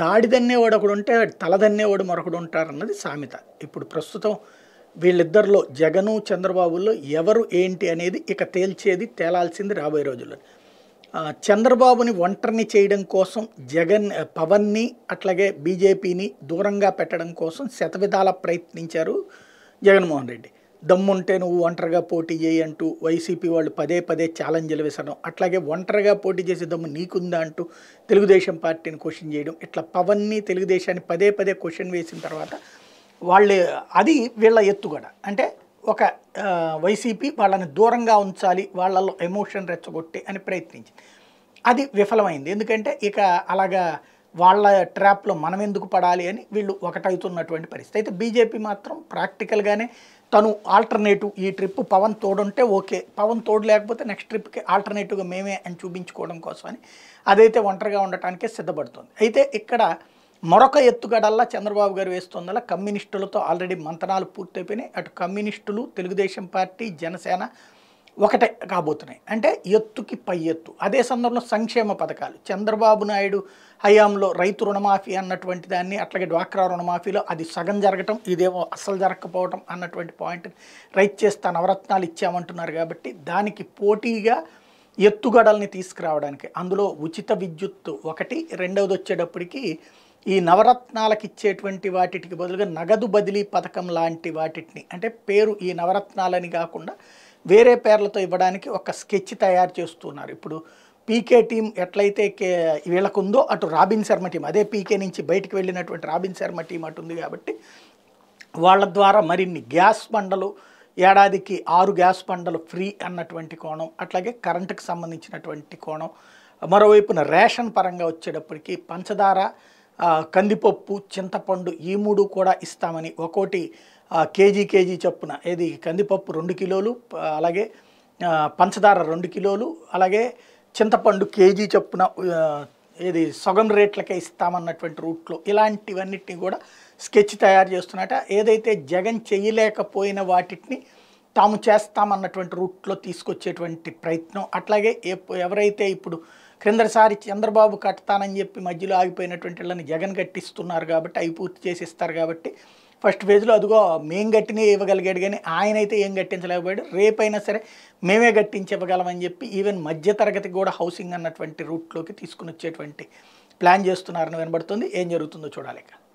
తాడి దన్నేవాడు ఒకడు ఉంటే తల దన్నేవాడు మరొకడు ఉంటారన్నది సామెత ఇప్పుడు ప్రస్తుతం వీళ్ళిద్దరిలో జగను చంద్రబాబులో ఎవరు ఏంటి అనేది ఇక తేల్చేది తేలాల్సింది రాబోయే రోజుల్లో చంద్రబాబుని ఒంటరిని చేయడం కోసం జగన్ పవన్ని అట్లాగే బీజేపీని దూరంగా పెట్టడం కోసం శతవిధాల ప్రయత్నించారు జగన్మోహన్ రెడ్డి దమ్ముంటే నువ్వు ఒంటరిగా పోటీ చేయి అంటూ వైసీపీ వాళ్ళు పదే పదే ఛాలెంజ్లు వేసడం అట్లాగే ఒంటరిగా పోటీ చేసే దమ్ము నీకుందా అంటూ తెలుగుదేశం పార్టీని క్వశ్చన్ చేయడం ఇట్లా పవన్ని తెలుగుదేశాన్ని పదే పదే క్వశ్చన్ వేసిన తర్వాత వాళ్ళు అది వీళ్ళ ఎత్తుగడ అంటే ఒక వైసీపీ వాళ్ళని దూరంగా ఉంచాలి వాళ్ళలో ఎమోషన్ రెచ్చగొట్టి అని ప్రయత్నించింది అది విఫలమైంది ఎందుకంటే ఇక అలాగా వాళ్ళ ట్రాప్లో మనం ఎందుకు పడాలి అని వీళ్ళు ఒకటవుతున్నటువంటి పరిస్థితి అయితే బీజేపీ మాత్రం ప్రాక్టికల్గానే తను ఆల్టర్నేటివ్ ఈ ట్రిప్ పవన్ తోడుంటే ఓకే పవన్ తోడు లేకపోతే నెక్స్ట్ ట్రిప్కి ఆల్టర్నేటివ్గా మేమే అని చూపించుకోవడం కోసమని అదైతే ఒంటరిగా ఉండటానికే సిద్ధపడుతుంది అయితే ఇక్కడ మరొక ఎత్తుగడల్లా చంద్రబాబు గారు వేస్తుందల్లా కమ్యూనిస్టులతో ఆల్రెడీ మంతనాలు పూర్తయిపోయినాయి అటు కమ్యూనిస్టులు తెలుగుదేశం పార్టీ జనసేన ఒకటే కాబోతున్నాయి అంటే ఎత్తుకి పై ఎత్తు అదే సందర్భంలో సంక్షేమ పథకాలు చంద్రబాబు నాయుడు హయాంలో రైతు రుణమాఫీ అన్నటువంటి దాన్ని అట్లాగే డ్వాక్రా రుణమాఫీలో అది సగం జరగటం ఇదేమో అస్సలు జరగకపోవటం అన్నటువంటి పాయింట్ రైట్ చేస్తా నవరత్నాలు ఇచ్చామంటున్నారు కాబట్టి దానికి పోటీగా ఎత్తుగడల్ని తీసుకురావడానికి అందులో ఉచిత విద్యుత్తు ఒకటి రెండవది వచ్చేటప్పటికి ఈ నవరత్నాలకు ఇచ్చేటువంటి వాటికి బదులుగా నగదు బదిలీ పథకం లాంటి వాటిని అంటే పేరు ఈ నవరత్నాలని కాకుండా వేరే పేర్లతో ఇవ్వడానికి ఒక స్కెచ్ తయారు చేస్తున్నారు ఇప్పుడు పీకే టీం ఎట్లయితే వీళ్ళకుందో అటు రాబిన్ శర్మ టీం అదే పీకే నుంచి బయటకు వెళ్ళినటువంటి రాబిన్ శర్మ టీం అటు ఉంది కాబట్టి వాళ్ళ ద్వారా మరిన్ని గ్యాస్ బండలు ఏడాదికి ఆరు గ్యాస్ బండలు ఫ్రీ అన్నటువంటి కోణం అట్లాగే కరెంటుకు సంబంధించినటువంటి కోణం మరోవైపున రేషన్ పరంగా వచ్చేటప్పటికి పంచదార కందిపప్పు చింతపండు ఈ మూడు కూడా ఇస్తామని ఒక్కోటి కేజీ కేజీ చొప్పున ఏది కందిపప్పు రెండు కిలోలు అలాగే పంచదార రెండు కిలోలు అలాగే చింతపండు కేజీ చొప్పున ఏది సగం రేట్లకే ఇస్తామన్నటువంటి రూట్లో ఇలాంటివన్నిటిని కూడా స్కెచ్ తయారు చేస్తున్నట ఏదైతే జగన్ చేయలేకపోయిన వాటిని తాము చేస్తామన్నటువంటి రూట్లో తీసుకొచ్చేటువంటి ప్రయత్నం అట్లాగే ఎవరైతే ఇప్పుడు క్రిందసారి చంద్రబాబు కట్టతానని చెప్పి మధ్యలో ఆగిపోయినటువంటి వాళ్ళని జగన్ కట్టిస్తున్నారు కాబట్టి అవి పూర్తి చేసి ఇస్తారు కాబట్టి ఫస్ట్ ఫేజ్లో అదిగో మేం కట్టినే ఇవ్వగలిగాడు కానీ ఆయనైతే ఏం కట్టించలేకపోయాడు రేపైనా సరే మేమే కట్టించి ఇవ్వగలమని చెప్పి ఈవెన్ తరగతి కూడా హౌసింగ్ అన్నటువంటి రూట్లోకి తీసుకుని వచ్చేటువంటి ప్లాన్ చేస్తున్నారని వినబడుతుంది ఏం జరుగుతుందో చూడాలి